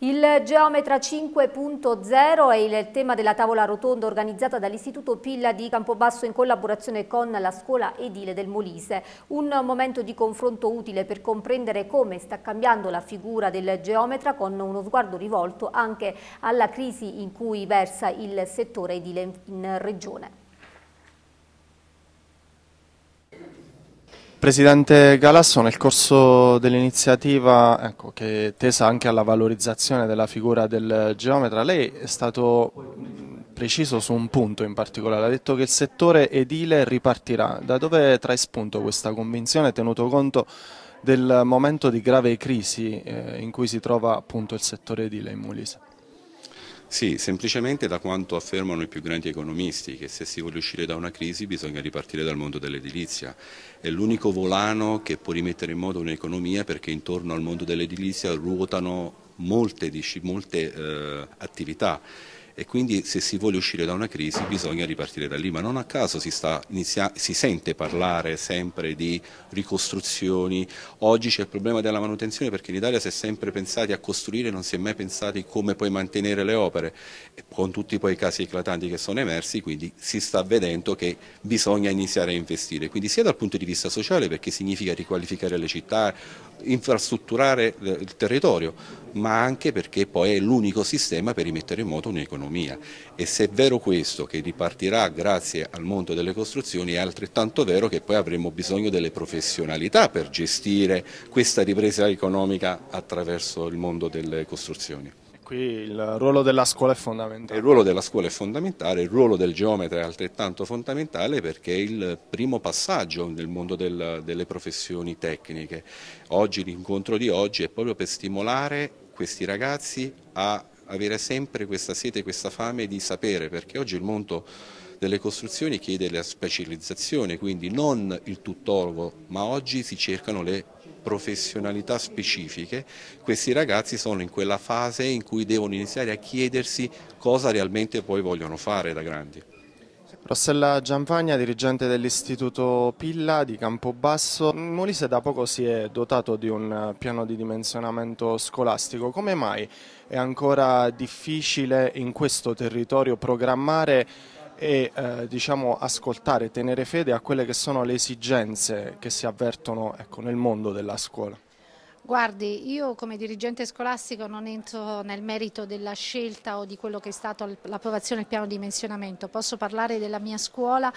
Il Geometra 5.0 è il tema della tavola rotonda organizzata dall'Istituto Pilla di Campobasso in collaborazione con la scuola edile del Molise. Un momento di confronto utile per comprendere come sta cambiando la figura del geometra con uno sguardo rivolto anche alla crisi in cui versa il settore edile in regione. Presidente Galasso, nel corso dell'iniziativa ecco, che tesa anche alla valorizzazione della figura del geometra, lei è stato preciso su un punto in particolare, ha detto che il settore edile ripartirà. Da dove trae spunto questa convinzione tenuto conto del momento di grave crisi eh, in cui si trova appunto il settore edile in Molise? Sì, semplicemente da quanto affermano i più grandi economisti, che se si vuole uscire da una crisi bisogna ripartire dal mondo dell'edilizia. È l'unico volano che può rimettere in moto un'economia perché intorno al mondo dell'edilizia ruotano molte, molte eh, attività e quindi se si vuole uscire da una crisi bisogna ripartire da lì, ma non a caso si, sta, inizia, si sente parlare sempre di ricostruzioni, oggi c'è il problema della manutenzione perché in Italia si è sempre pensati a costruire, non si è mai pensati come poi mantenere le opere, con tutti poi i casi eclatanti che sono emersi, quindi si sta vedendo che bisogna iniziare a investire, quindi sia dal punto di vista sociale perché significa riqualificare le città, infrastrutturare eh, il territorio, ma anche perché poi è l'unico sistema per rimettere in moto un'economia e se è vero questo che ripartirà grazie al mondo delle costruzioni è altrettanto vero che poi avremo bisogno delle professionalità per gestire questa ripresa economica attraverso il mondo delle costruzioni qui il ruolo della scuola è fondamentale. Il ruolo della scuola è fondamentale, il ruolo del geometra è altrettanto fondamentale perché è il primo passaggio nel mondo del, delle professioni tecniche. Oggi l'incontro di oggi è proprio per stimolare questi ragazzi a avere sempre questa sete, questa fame di sapere, perché oggi il mondo delle costruzioni chiede la specializzazione, quindi non il tuttologo, ma oggi si cercano le professionalità specifiche. Questi ragazzi sono in quella fase in cui devono iniziare a chiedersi cosa realmente poi vogliono fare da grandi. Rossella Gianfagna, dirigente dell'Istituto Pilla di Campobasso. Molise da poco si è dotato di un piano di dimensionamento scolastico. Come mai è ancora difficile in questo territorio programmare e eh, diciamo, ascoltare, tenere fede a quelle che sono le esigenze che si avvertono ecco, nel mondo della scuola? Guardi, io come dirigente scolastico non entro nel merito della scelta o di quello che è stato l'approvazione del piano di dimensionamento, posso parlare della mia scuola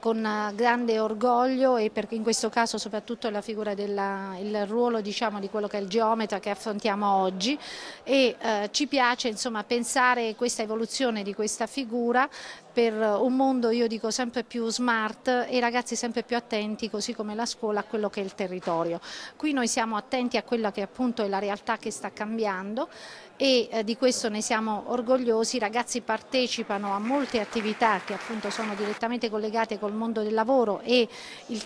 con eh, grande orgoglio e in questo caso soprattutto la figura del ruolo diciamo, di quello che è il geometra che affrontiamo oggi e eh, ci piace insomma, pensare questa evoluzione di questa figura per un mondo, io dico, sempre più smart e i ragazzi sempre più attenti, così come la scuola, a quello che è il territorio. Qui noi siamo attenti a quella che appunto è la realtà che sta cambiando e eh, di questo ne siamo orgogliosi, i ragazzi partecipano a molte attività che appunto sono direttamente collegate col mondo del lavoro e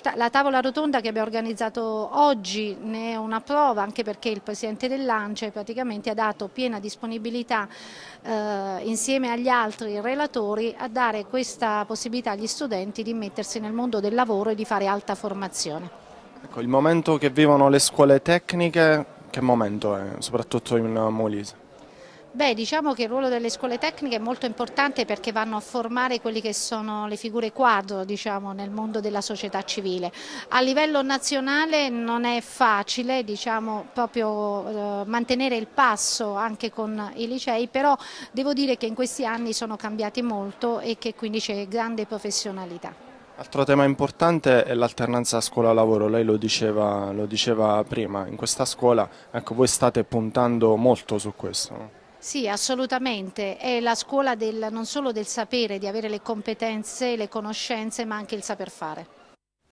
ta la tavola rotonda che abbiamo organizzato oggi ne è una prova anche perché il Presidente dell'Ance praticamente ha dato piena disponibilità eh, insieme agli altri relatori a dare questa possibilità agli studenti di mettersi nel mondo del lavoro e di fare alta formazione. Ecco, il momento che vivono le scuole tecniche, che momento è, soprattutto in Molise? Beh, diciamo che il ruolo delle scuole tecniche è molto importante perché vanno a formare quelle che sono le figure quadro diciamo, nel mondo della società civile. A livello nazionale non è facile diciamo, proprio, eh, mantenere il passo anche con i licei, però devo dire che in questi anni sono cambiati molto e che quindi c'è grande professionalità. Altro tema importante è l'alternanza scuola-lavoro, lei lo diceva, lo diceva, prima, in questa scuola ecco, voi state puntando molto su questo. Sì, assolutamente. È la scuola del, non solo del sapere, di avere le competenze, le conoscenze, ma anche il saper fare.